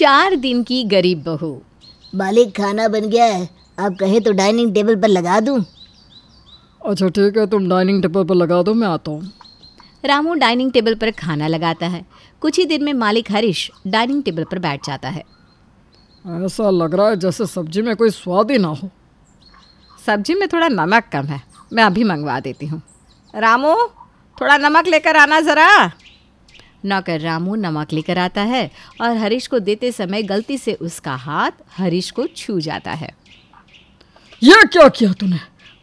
चार दिन की गरीब बहू मालिक खाना बन गया है आप कहे तो डाइनिंग टेबल पर लगा दूं अच्छा ठीक है तुम डाइनिंग टेबल पर लगा दो मैं आता हूँ रामू डाइनिंग टेबल पर खाना लगाता है कुछ ही देर में मालिक हरीश डाइनिंग टेबल पर बैठ जाता है ऐसा लग रहा है जैसे सब्जी में कोई स्वाद ही ना हो सब्जी में थोड़ा नमक कम है मैं अभी मंगवा देती हूँ रामू थोड़ा नमक लेकर आना ज़रा नौकर रामू नमक लेकर आता है और हरीश को देते समय गलती से उसका हाथ हरीश को छू जाता है यह क्या किया तूने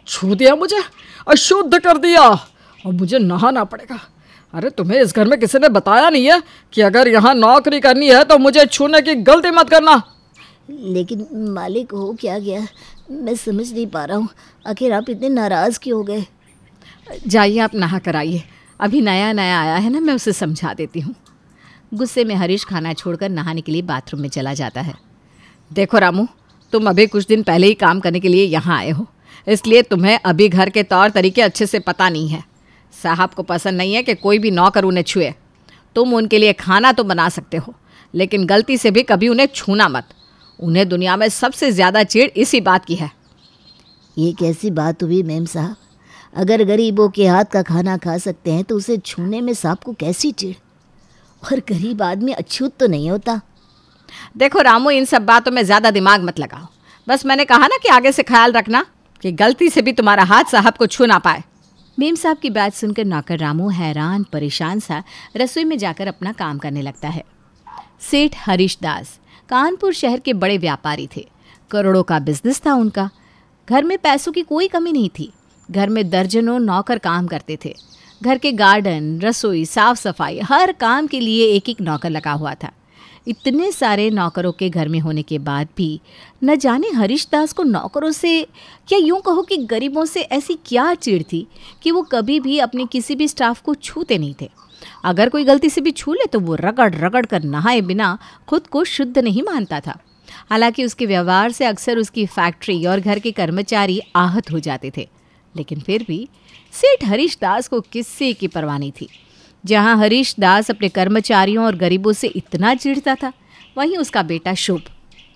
छू दिया मुझे अशुद्ध कर दिया और मुझे नहाना पड़ेगा अरे तुम्हें इस घर में किसी ने बताया नहीं है कि अगर यहाँ नौकरी करनी है तो मुझे छूने की गलती मत करना लेकिन मालिक हो क्या गया मैं समझ नहीं पा रहा हूँ आखिर आप इतने नाराज़ क्यों हो गए जाइए आप नहा कर आइए अभी नया नया आया है ना मैं उसे समझा देती हूँ गुस्से में हरीश खाना छोड़कर नहाने के लिए बाथरूम में चला जाता है देखो रामू तुम अभी कुछ दिन पहले ही काम करने के लिए यहाँ आए हो इसलिए तुम्हें अभी घर के तौर तरीके अच्छे से पता नहीं है साहब को पसंद नहीं है कि कोई भी नौकर उन्हें छुए तुम उनके लिए खाना तो बना सकते हो लेकिन गलती से भी कभी उन्हें छूना मत उन्हें दुनिया में सबसे ज़्यादा चीड़ इसी बात की है ये कैसी बात हुई मैम साहब अगर गरीबों के हाथ का खाना खा सकते हैं तो उसे छूने में सांप को कैसी चिड़ और गरीब आदमी अछूत तो नहीं होता देखो रामू इन सब बातों में ज़्यादा दिमाग मत लगाओ बस मैंने कहा ना कि आगे से ख्याल रखना कि गलती से भी तुम्हारा हाथ साहब को छू ना पाए मेम साहब की बात सुनकर नौकर रामू हैरान परेशान सा रसोई में जाकर अपना काम करने लगता है सेठ हरीश दास कानपुर शहर के बड़े व्यापारी थे करोड़ों का बिजनेस था उनका घर में पैसों की कोई कमी नहीं थी घर में दर्जनों नौकर काम करते थे घर के गार्डन रसोई साफ सफाई हर काम के लिए एक एक नौकर लगा हुआ था इतने सारे नौकरों के घर में होने के बाद भी न जाने हरीश दास को नौकरों से क्या यूं कहो कि गरीबों से ऐसी क्या चिड़ थी कि वो कभी भी अपने किसी भी स्टाफ को छूते नहीं थे अगर कोई गलती से भी छू ले तो वो रगड़ रगड़ कर नहाए बिना खुद को शुद्ध नहीं मानता था हालांकि उसके व्यवहार से अक्सर उसकी फैक्ट्री और घर के कर्मचारी आहत हो जाते थे लेकिन फिर भी सेठ हरीश दास को किसी की परवाह नहीं थी जहाँ हरीश दास अपने कर्मचारियों और गरीबों से इतना चिढ़ता था वहीं उसका बेटा शुभ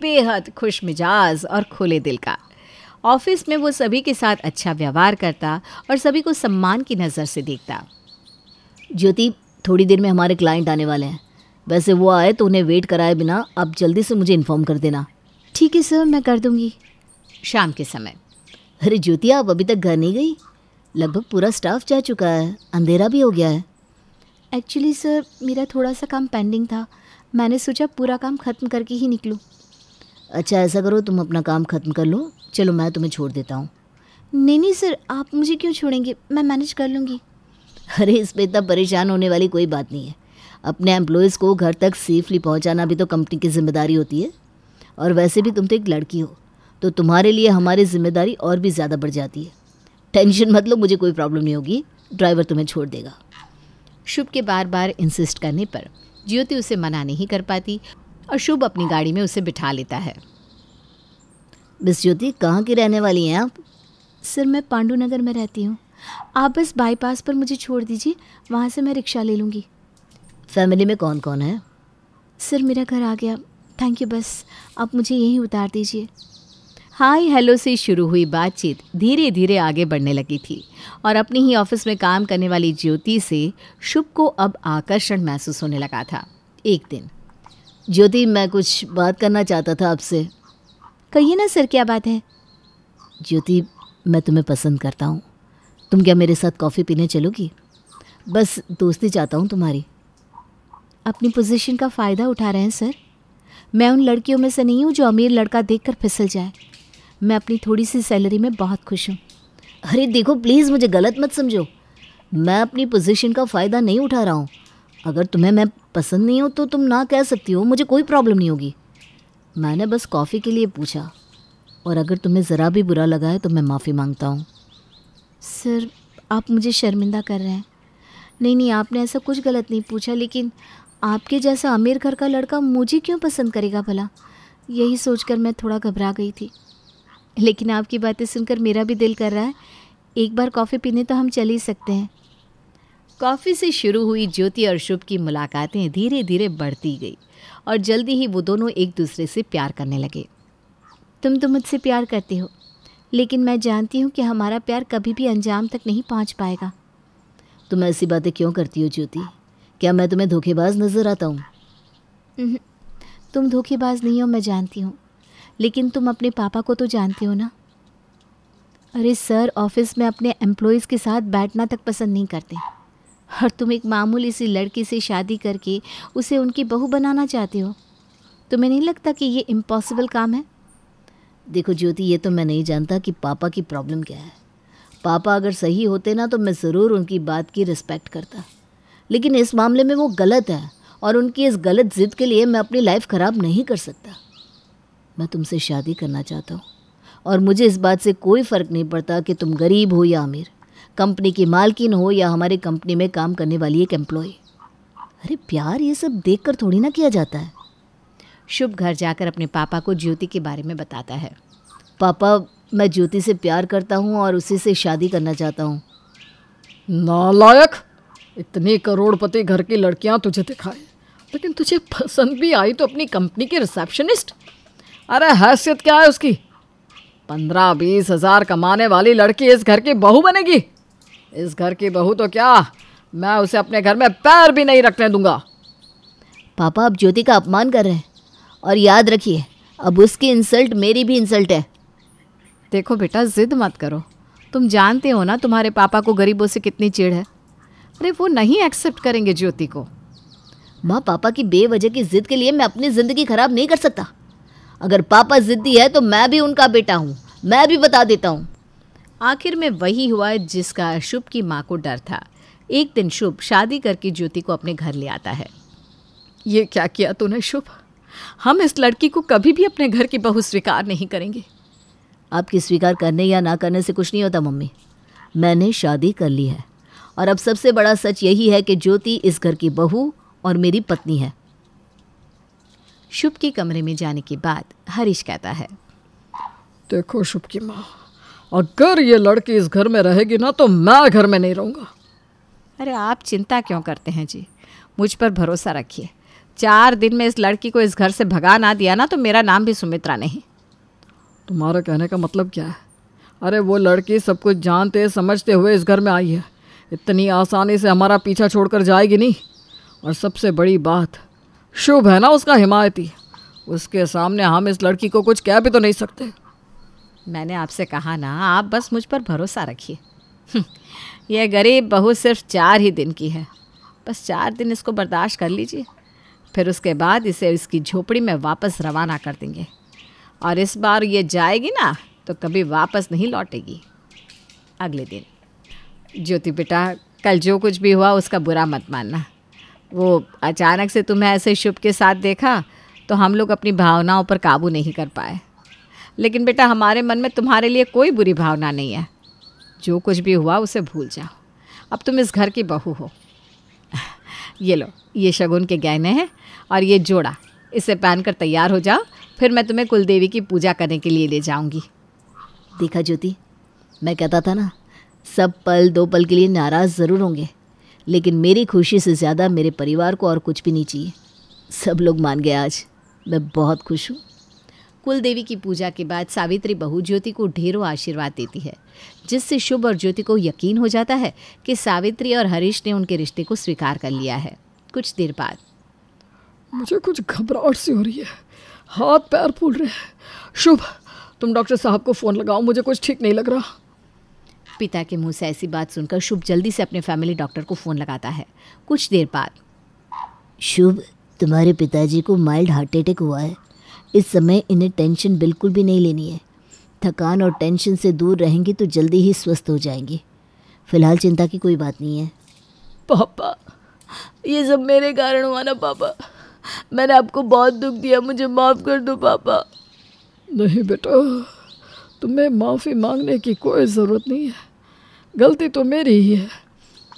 बेहद खुश मिजाज और खुले दिल का ऑफिस में वो सभी के साथ अच्छा व्यवहार करता और सभी को सम्मान की नज़र से देखता ज्योति थोड़ी देर में हमारे क्लाइंट आने वाले हैं वैसे वो आए तो उन्हें वेट कराए बिना आप जल्दी से मुझे इन्फॉर्म कर देना ठीक है सर मैं कर दूंगी शाम के समय अरे ज्योति आप अभी तक घर नहीं गई लगभग पूरा स्टाफ जा चुका है अंधेरा भी हो गया है एक्चुअली सर मेरा थोड़ा सा काम पेंडिंग था मैंने सोचा पूरा काम ख़त्म करके ही निकलूँ अच्छा ऐसा करो तुम अपना काम ख़त्म कर लो चलो मैं तुम्हें छोड़ देता हूँ नहीं नहीं सर आप मुझे क्यों छोड़ेंगे मैं मैनेज कर लूँगी अरे इस पर इतना परेशान होने वाली कोई बात नहीं है अपने एम्प्लॉयज़ को घर तक सेफली पहुँचाना भी तो कंपनी की जिम्मेदारी होती है और वैसे भी तुम तो एक लड़की हो तो तुम्हारे लिए हमारी जिम्मेदारी और भी ज़्यादा बढ़ जाती है टेंशन मत लो मुझे कोई प्रॉब्लम नहीं होगी ड्राइवर तुम्हें छोड़ देगा शुभ के बार बार इंसिस्ट करने पर ज्योति उसे मना नहीं कर पाती और शुभ अपनी गाड़ी में उसे बिठा लेता है बस ज्योति कहाँ की रहने वाली हैं आप सर मैं पांडुनगर में रहती हूँ आप बस बाईपास पर मुझे छोड़ दीजिए वहाँ से मैं रिक्शा ले लूँगी फैमिली में कौन कौन है सर मेरा घर आ गया थैंक यू बस आप मुझे यहीं उतार दीजिए हाय हेलो से शुरू हुई बातचीत धीरे धीरे आगे बढ़ने लगी थी और अपनी ही ऑफिस में काम करने वाली ज्योति से शुभ को अब आकर्षण महसूस होने लगा था एक दिन ज्योति मैं कुछ बात करना चाहता था आपसे कहिए ना सर क्या बात है ज्योति मैं तुम्हें पसंद करता हूँ तुम क्या मेरे साथ कॉफ़ी पीने चलोगी बस दोस्ती चाहता हूँ तुम्हारी अपनी पोजीशन का फ़ायदा उठा रहे हैं सर मैं उन लड़कियों में से नहीं हूँ जो अमीर लड़का देखकर फिसल जाए मैं अपनी थोड़ी सी सैलरी में बहुत खुश हूँ अरे देखो प्लीज़ मुझे गलत मत समझो मैं अपनी पोजीशन का फ़ायदा नहीं उठा रहा हूँ अगर तुम्हें मैं पसंद नहीं हूँ तो तुम ना कह सकती हो मुझे कोई प्रॉब्लम नहीं होगी मैंने बस कॉफ़ी के लिए पूछा और अगर तुम्हें ज़रा भी बुरा लगा है तो मैं माफ़ी मांगता हूँ सर आप मुझे शर्मिंदा कर रहे हैं नहीं नहीं आपने ऐसा कुछ गलत नहीं पूछा लेकिन आपके जैसा अमीर घर का लड़का मुझे क्यों पसंद करेगा भला यही सोचकर मैं थोड़ा घबरा गई थी लेकिन आपकी बातें सुनकर मेरा भी दिल कर रहा है एक बार कॉफ़ी पीने तो हम चल ही सकते हैं कॉफ़ी से शुरू हुई ज्योति और शुभ की मुलाकातें धीरे धीरे बढ़ती गई और जल्दी ही वो दोनों एक दूसरे से प्यार करने लगे तुम तो मुझसे प्यार करते हो लेकिन मैं जानती हूँ कि हमारा प्यार कभी भी अंजाम तक नहीं पहुँच पाएगा तुम ऐसी बातें क्यों करती हो ज्योति क्या मैं तुम्हें धोखेबाज नज़र आता हूँ हम्म, तुम धोखेबाज नहीं हो मैं जानती हूँ लेकिन तुम अपने पापा को तो जानते हो ना अरे सर ऑफिस में अपने एम्प्लॉयज़ के साथ बैठना तक पसंद नहीं करते और तुम एक मामूली सी लड़की से शादी करके उसे उनकी बहू बनाना चाहते हो तुम्हें नहीं लगता कि ये इम्पॉसिबल काम है देखो ज्योति ये तो मैं नहीं जानता कि पापा की प्रॉब्लम क्या है पापा अगर सही होते ना तो मैं ज़रूर उनकी बात की रिस्पेक्ट करता लेकिन इस मामले में वो गलत है और उनकी इस गलत ज़िद के लिए मैं अपनी लाइफ ख़राब नहीं कर सकता मैं तुमसे शादी करना चाहता हूँ और मुझे इस बात से कोई फ़र्क नहीं पड़ता कि तुम गरीब हो या अमीर कंपनी की मालकिन हो या हमारी कंपनी में काम करने वाली एक एम्प्लॉय अरे प्यार ये सब देख कर थोड़ी ना किया जाता है शुभ घर जाकर अपने पापा को ज्योति के बारे में बताता है पापा मैं ज्योति से प्यार करता हूँ और उसी से शादी करना चाहता हूँ नालायक इतनी करोड़पति घर की लड़कियाँ तुझे दिखाए लेकिन तुझे पसंद भी आई तो अपनी कंपनी के रिसेप्शनिस्ट अरे हैसियत क्या है उसकी पंद्रह बीस हजार कमाने वाली लड़की इस घर की बहू बनेगी इस घर की बहू तो क्या मैं उसे अपने घर में पैर भी नहीं रखने दूंगा पापा आप ज्योति का अपमान कर रहे हैं और याद रखिए अब उसकी इंसल्ट मेरी भी इंसल्ट है देखो बेटा जिद मत करो तुम जानते हो ना तुम्हारे पापा को गरीबों से कितनी चिड़ है अरे वो नहीं एक्सेप्ट करेंगे ज्योति को माँ पापा की बेवजह की जिद के लिए मैं अपनी ज़िंदगी ख़राब नहीं कर सकता अगर पापा जिद्दी है तो मैं भी उनका बेटा हूँ मैं भी बता देता हूँ आखिर में वही हुआ जिसका शुभ की माँ को डर था एक दिन शुभ शादी करके ज्योति को अपने घर ले आता है ये क्या किया तूने शुभ हम इस लड़की को कभी भी अपने घर की बहू स्वीकार नहीं करेंगे आपकी स्वीकार करने या ना करने से कुछ नहीं होता मम्मी मैंने शादी कर ली है और अब सबसे बड़ा सच यही है कि ज्योति इस घर की बहू और मेरी पत्नी है शुभ के कमरे में जाने के बाद हरीश कहता है देखो शुभ की माँ अगर ये लड़की इस घर में रहेगी ना तो मैं घर में नहीं रहूँगा अरे आप चिंता क्यों करते हैं जी मुझ पर भरोसा रखिए चार दिन में इस लड़की को इस घर से भगा ना दिया ना तो मेरा नाम भी सुमित्रा नहीं तुम्हारा कहने का मतलब क्या है अरे वो लड़की सब कुछ जानते समझते हुए इस घर में आई है इतनी आसानी से हमारा पीछा छोड़कर जाएगी नहीं और सबसे बड़ी बात शुभ है ना उसका हिमायती उसके सामने हम इस लड़की को कुछ कह भी तो नहीं सकते मैंने आपसे कहा ना आप बस मुझ पर भरोसा रखिए हम्म, यह गरीब बहू सिर्फ चार ही दिन की है बस चार दिन इसको बर्दाश्त कर लीजिए फिर उसके बाद इसे इसकी झोपड़ी में वापस रवाना कर देंगे और इस बार ये जाएगी ना तो कभी वापस नहीं लौटेगी अगले दिन ज्योति बेटा कल जो कुछ भी हुआ उसका बुरा मत मानना वो अचानक से तुम्हें ऐसे शुभ के साथ देखा तो हम लोग अपनी भावनाओं पर काबू नहीं कर पाए लेकिन बेटा हमारे मन में तुम्हारे लिए कोई बुरी भावना नहीं है जो कुछ भी हुआ उसे भूल जाओ अब तुम इस घर की बहू हो ये लो ये शगुन के गहने हैं और ये जोड़ा इसे पहनकर तैयार हो जाओ फिर मैं तुम्हें कुलदेवी की पूजा करने के लिए ले जाऊंगी देखा ज्योति मैं कहता था ना सब पल दो पल के लिए नाराज़ ज़रूर होंगे लेकिन मेरी खुशी से ज़्यादा मेरे परिवार को और कुछ भी नहीं चाहिए सब लोग मान गए आज मैं बहुत खुश हूँ कुल देवी की पूजा के बाद सावित्री बहु ज्योति को ढेरों आशीर्वाद देती है जिससे शुभ और ज्योति को यकीन हो जाता है कि सावित्री और हरीश ने उनके रिश्ते को स्वीकार कर लिया है कुछ देर बाद मुझे कुछ घबराहट सी हो रही है हाथ पैर फूल रहे हैं शुभ तुम डॉक्टर साहब को फ़ोन लगाओ मुझे कुछ ठीक नहीं लग रहा पिता के मुंह से ऐसी बात सुनकर शुभ जल्दी से अपने फैमिली डॉक्टर को फ़ोन लगाता है कुछ देर बाद शुभ तुम्हारे पिताजी को माइल्ड हार्ट अटैक हुआ है इस समय इन्हें टेंशन बिल्कुल भी नहीं लेनी है थकान और टेंशन से दूर रहेंगी तो जल्दी ही स्वस्थ हो जाएंगे फिलहाल चिंता की कोई बात नहीं है पापा ये सब मेरे कारण हुआ ना पापा मैंने आपको बहुत दुख दिया मुझे माफ़ कर दो पापा नहीं बेटा तुम्हें माफ़ी मांगने की कोई ज़रूरत नहीं है गलती तो मेरी ही है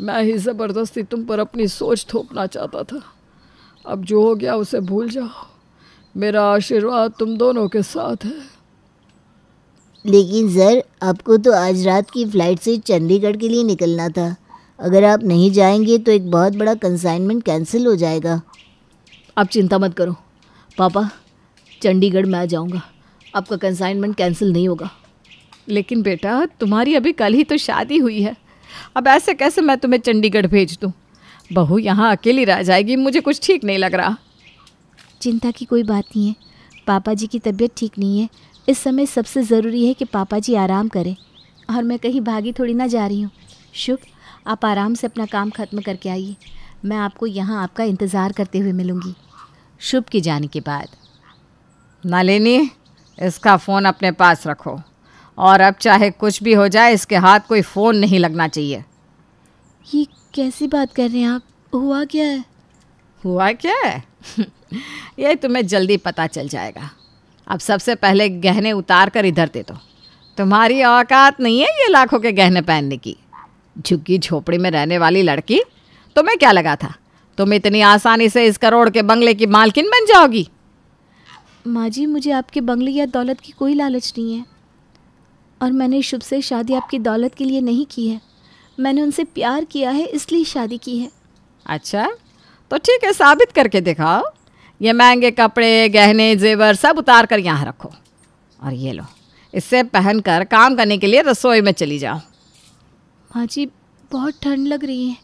मैं ही ज़बरदस्ती तुम पर अपनी सोच थोपना चाहता था अब जो हो गया उसे भूल जाओ मेरा आशीर्वाद तुम दोनों के साथ है लेकिन सर आपको तो आज रात की फ़्लाइट से चंडीगढ़ के लिए निकलना था अगर आप नहीं जाएंगे तो एक बहुत बड़ा कंसाइनमेंट कैंसिल हो जाएगा आप चिंता मत करो पापा चंडीगढ़ मैं जाऊंगा आपका कंसाइनमेंट कैंसिल नहीं होगा लेकिन बेटा तुम्हारी अभी कल ही तो शादी हुई है अब ऐसे कैसे मैं तुम्हें चंडीगढ़ भेज दूँ बहू यहाँ अकेली रह जाएगी मुझे कुछ ठीक नहीं लग रहा चिंता की कोई बात नहीं है पापा जी की तबीयत ठीक नहीं है इस समय सबसे ज़रूरी है कि पापा जी आराम करें और मैं कहीं भागी थोड़ी ना जा रही हूँ शुभ आप आराम से अपना काम ख़त्म करके आइए मैं आपको यहाँ आपका इंतज़ार करते हुए मिलूँगी शुभ के जाने के बाद नालिनी इसका फ़ोन अपने पास रखो और अब चाहे कुछ भी हो जाए इसके हाथ कोई फ़ोन नहीं लगना चाहिए ये कैसी बात कर रहे हैं आप हुआ क्या है हुआ क्या है ये तुम्हें जल्दी पता चल जाएगा अब सबसे पहले गहने उतार कर इधर दे दो तुम्हारी औकात नहीं है ये लाखों के गहने पहनने की झुग्गी झोपड़ी में रहने वाली लड़की तुम्हें क्या लगा था तुम इतनी आसानी से इस करोड़ के बंगले की मालकिन बन जाओगी माँ जी मुझे आपके बंगले या दौलत की कोई लालच नहीं है और मैंने शुभ से शादी आपकी दौलत के लिए नहीं की है मैंने उनसे प्यार किया है इसलिए शादी की है अच्छा तो ठीक है साबित करके दिखाओ ये महंगे कपड़े गहने जेवर सब उतार कर यहाँ रखो और ये लो इससे कर काम करने के लिए रसोई में चली जाओ माँ जी बहुत ठंड लग रही है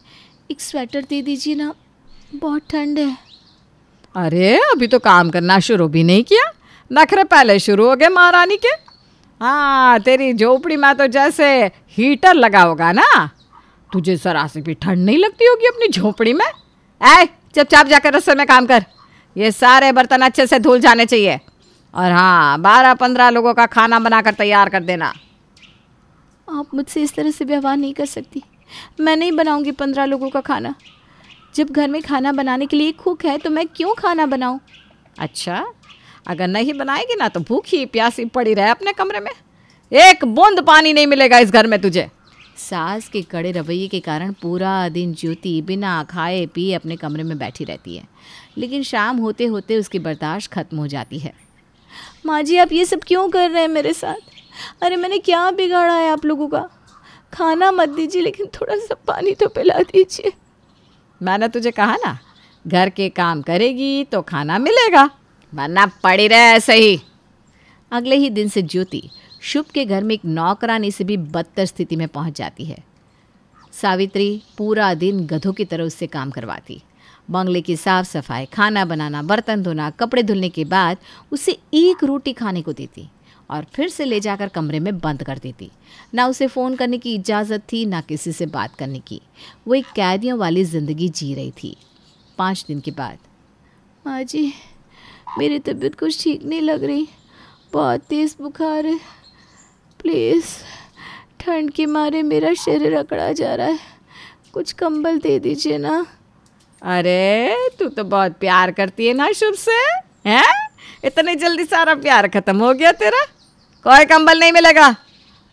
एक स्वेटर दे दीजिए ना बहुत ठंड है अरे अभी तो काम करना शुरू भी नहीं किया नखरे पहले शुरू हो गए महारानी के हाँ तेरी झोपड़ी में तो जैसे हीटर लगा होगा ना तुझे जरा से भी ठंड नहीं लगती होगी अपनी झोपड़ी में ऐ चाप जाकर रसोई में काम कर ये सारे बर्तन अच्छे से धुल जाने चाहिए और हाँ बारह पंद्रह लोगों का खाना बनाकर तैयार कर देना आप मुझसे इस तरह से व्यवहार नहीं कर सकती मैं नहीं बनाऊंगी पंद्रह लोगों का खाना जब घर में खाना बनाने के लिए कुक है तो मैं क्यों खाना बनाऊं अच्छा अगर नहीं बनाएगी ना तो भूखी प्यासी पड़ी रहे अपने कमरे में एक बूंद पानी नहीं मिलेगा इस घर में तुझे सास के कड़े रवैये के कारण पूरा दिन ज्योति बिना खाए पिए अपने कमरे में बैठी रहती है लेकिन शाम होते होते उसकी बर्दाश्त खत्म हो जाती है माँ जी आप ये सब क्यों कर रहे हैं मेरे साथ अरे मैंने क्या बिगाड़ा है आप लोगों का खाना मत दीजिए लेकिन थोड़ा सा पानी तो पिला दीजिए मैंने तुझे कहा ना घर के काम करेगी तो खाना मिलेगा वरना पड़ी रहे ऐसे ही अगले ही दिन से ज्योति शुभ के घर में एक नौकरानी से भी बदतर स्थिति में पहुंच जाती है सावित्री पूरा दिन गधों की तरह उससे काम करवाती बंगले की साफ सफाई खाना बनाना बर्तन धोना कपड़े धुलने के बाद उसे एक रोटी खाने को देती और फिर से ले जाकर कमरे में बंद कर देती ना उसे फ़ोन करने की इजाज़त थी ना किसी से बात करने की वो एक कैदियों वाली ज़िंदगी जी रही थी पाँच दिन के बाद माँ जी मेरी तबीयत कुछ ठीक नहीं लग रही बहुत तेज़ बुखार है प्लीज़ ठंड के मारे मेरा शरीर अकड़ा जा रहा है कुछ कंबल दे दीजिए ना अरे तू तो बहुत प्यार करती है ना शुभ से हैं इतनी जल्दी सारा प्यार ख़त्म हो गया तेरा कोई कंबल नहीं मिलेगा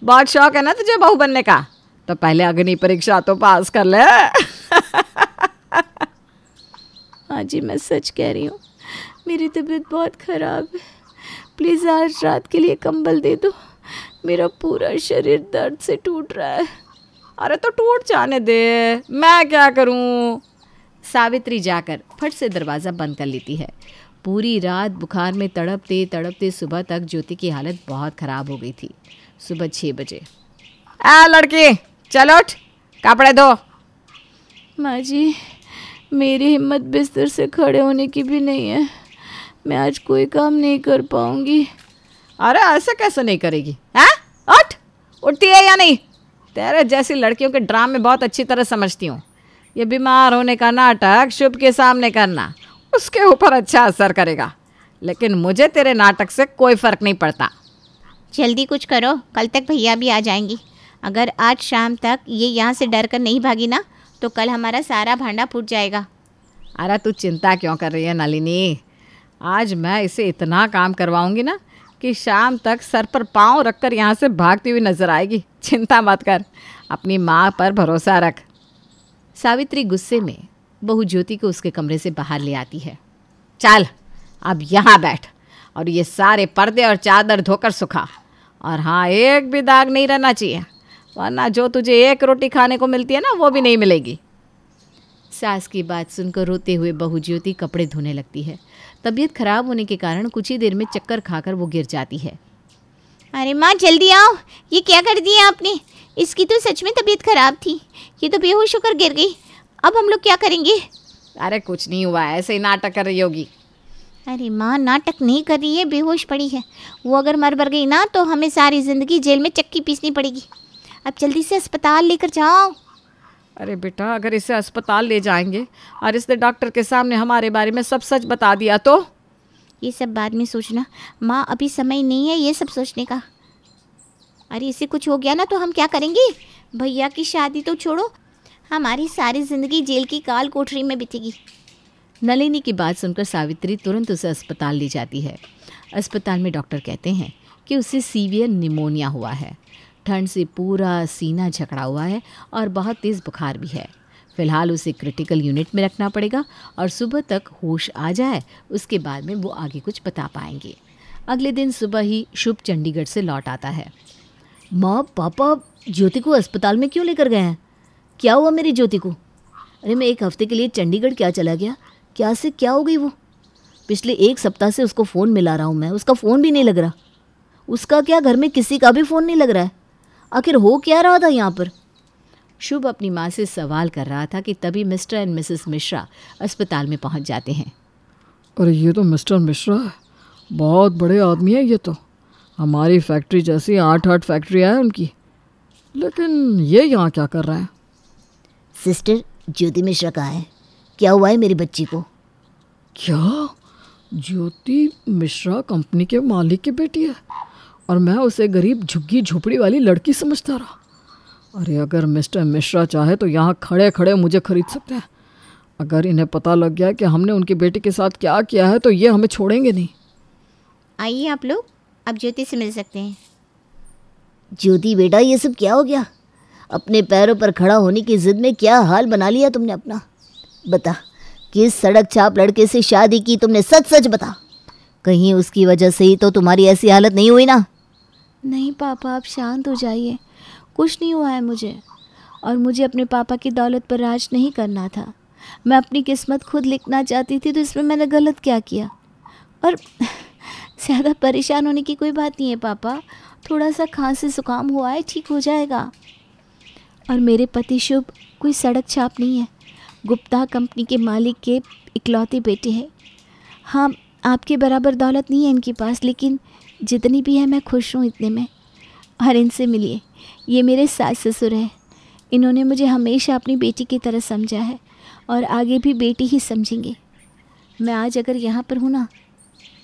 बहुत शौक है ना तुझे बहू बनने का तो पहले अग्नि परीक्षा तो पास कर ले हाँ जी मैं सच कह रही हूँ मेरी तबीयत बहुत ख़राब है प्लीज़ आज रात के लिए कंबल दे दो मेरा पूरा शरीर दर्द से टूट रहा है अरे तो टूट जाने दे मैं क्या करूँ सावित्री जाकर फट से दरवाज़ा बंद कर लेती है पूरी रात बुखार में तड़पते तड़पते सुबह तक ज्योति की हालत बहुत ख़राब हो गई थी सुबह छः बजे आ लड़की चलो उठ कपड़े दो माँ जी मेरी हिम्मत बिस्तर से खड़े होने की भी नहीं है मैं आज कोई काम नहीं कर पाऊंगी अरे ऐसे कैसे नहीं करेगी है हाँ? उठ उठती है या नहीं तेरे जैसी लड़कियों के ड्रामे बहुत अच्छी तरह समझती हूँ ये बीमार होने का नाटक शुभ के सामने करना उसके ऊपर अच्छा असर करेगा लेकिन मुझे तेरे नाटक से कोई फ़र्क नहीं पड़ता जल्दी कुछ करो कल तक भैया भी आ जाएंगी अगर आज शाम तक ये यहाँ से डर कर नहीं भागी ना तो कल हमारा सारा भांडा फूट जाएगा अरे तू चिंता क्यों कर रही है नलिनी आज मैं इसे इतना काम करवाऊंगी ना कि शाम तक सर पर पाँव रखकर यहाँ से भागती हुई नजर आएगी चिंता मत कर अपनी माँ पर भरोसा रख सावित्री गुस्से में बहु ज्योति को उसके कमरे से बाहर ले आती है चल अब यहाँ बैठ और ये सारे पर्दे और चादर धोकर सुखा और हाँ एक भी दाग नहीं रहना चाहिए वरना जो तुझे एक रोटी खाने को मिलती है ना वो भी नहीं मिलेगी सास की बात सुनकर रोते हुए बहू ज्योति कपड़े धोने लगती है तबीयत खराब होने के कारण कुछ ही देर में चक्कर खाकर वो गिर जाती है अरे माँ जल्दी आओ ये क्या कर दिया आपने इसकी तो सच में तबीयत खराब थी ये तो बेहोश होकर गिर गई अब हम लोग क्या करेंगे अरे कुछ नहीं हुआ ऐसे ही नाटक कर रही होगी अरे माँ नाटक नहीं कर रही है बेहोश पड़ी है वो अगर मर भर गई ना तो हमें सारी ज़िंदगी जेल में चक्की पीसनी पड़ेगी अब जल्दी से अस्पताल लेकर जाओ अरे बेटा अगर इसे अस्पताल ले जाएंगे और इसने डॉक्टर के सामने हमारे बारे में सब सच बता दिया तो ये सब बाद में सोचना माँ अभी समय नहीं है ये सब सोचने का अरे इसे कुछ हो गया ना तो हम क्या करेंगे भैया की शादी तो छोड़ो हमारी सारी ज़िंदगी जेल की काल कोठरी में बीतेगी नलिनी की बात सुनकर सावित्री तुरंत उसे अस्पताल ले जाती है अस्पताल में डॉक्टर कहते हैं कि उसे सीवियर निमोनिया हुआ है ठंड से पूरा सीना झकड़ा हुआ है और बहुत तेज़ बुखार भी है फिलहाल उसे क्रिटिकल यूनिट में रखना पड़ेगा और सुबह तक होश आ जाए उसके बाद में वो आगे कुछ बता पाएंगे अगले दिन सुबह ही शुभ चंडीगढ़ से लौट आता है माँ पापा ज्योति को अस्पताल में क्यों लेकर गए हैं क्या हुआ मेरी ज्योति को अरे मैं एक हफ्ते के लिए चंडीगढ़ क्या चला गया क्या से क्या हो गई वो पिछले एक सप्ताह से उसको फ़ोन मिला रहा हूँ मैं उसका फ़ोन भी नहीं लग रहा उसका क्या घर में किसी का भी फ़ोन नहीं लग रहा है आखिर हो क्या रहा था यहाँ पर शुभ अपनी माँ से सवाल कर रहा था कि तभी मिस्टर एंड मिसेस मिश्रा अस्पताल में पहुँच जाते हैं अरे ये तो मिस्टर मिश्रा है बहुत बड़े आदमी हैं ये तो हमारी फैक्ट्री जैसी आठ आठ फैक्ट्रियाँ हैं उनकी लेकिन ये यहाँ क्या कर रहा है सिस्टर ज्योति मिश्रा कहाँ है क्या हुआ है मेरी बच्ची को क्या ज्योति मिश्रा कंपनी के मालिक की बेटी है और मैं उसे गरीब झुग्गी झोपड़ी वाली लड़की समझता रहा अरे अगर मिस्टर मिश्रा चाहे तो यहाँ खड़े खड़े मुझे खरीद सकते हैं अगर इन्हें पता लग गया कि हमने उनकी बेटी के साथ क्या किया है तो ये हमें छोड़ेंगे नहीं आइए आप लोग अब ज्योति से मिल सकते हैं ज्योति बेटा ये सब क्या हो गया अपने पैरों पर खड़ा होने की जिद में क्या हाल बना लिया तुमने अपना बता किस सड़क छाप लड़के से शादी की तुमने सच सच बता कहीं उसकी वजह से ही तो तुम्हारी ऐसी हालत नहीं हुई ना नहीं पापा आप शांत हो जाइए कुछ नहीं हुआ है मुझे और मुझे अपने पापा की दौलत पर राज नहीं करना था मैं अपनी किस्मत खुद लिखना चाहती थी तो इसमें मैंने गलत क्या किया और ज़्यादा परेशान होने की कोई बात नहीं है पापा थोड़ा सा खांसी जुकाम हुआ है ठीक हो जाएगा और मेरे पति शुभ कोई सड़क छाप नहीं है गुप्ता कंपनी के मालिक के इकलौते बेटे हैं हाँ आपके बराबर दौलत नहीं है इनके पास लेकिन जितनी भी है मैं खुश हूँ इतने में और इनसे मिलिए ये मेरे सास ससुर हैं इन्होंने मुझे हमेशा अपनी बेटी की तरह समझा है और आगे भी बेटी ही समझेंगे मैं आज अगर यहाँ पर हूँ ना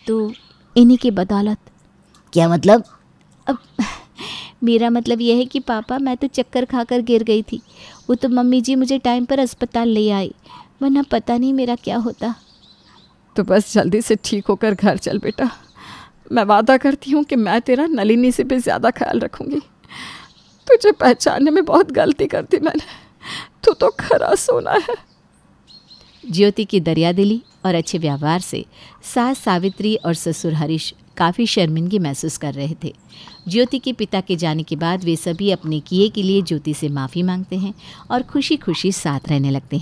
तो इन्हीं की बदौलत क्या मतलब अब मेरा मतलब यह है कि पापा मैं तो चक्कर खाकर गिर गई थी वो तो मम्मी जी मुझे टाइम पर अस्पताल ले आई वरना पता नहीं मेरा क्या होता तो बस जल्दी से ठीक होकर घर चल बेटा मैं वादा करती हूँ कि मैं तेरा नलिनी से भी ज़्यादा ख्याल रखूँगी तुझे पहचानने में बहुत गलती कर दी मैंने तू तो खरा सोना है ज्योति की दरिया दिली और अच्छे व्यवहार से सास सावित्री और ससुर हरीश काफ़ी शर्मिंदगी महसूस कर रहे थे ज्योति के पिता के जाने के बाद वे सभी अपने किए के लिए ज्योति से माफ़ी मांगते हैं और खुशी खुशी साथ रहने लगते हैं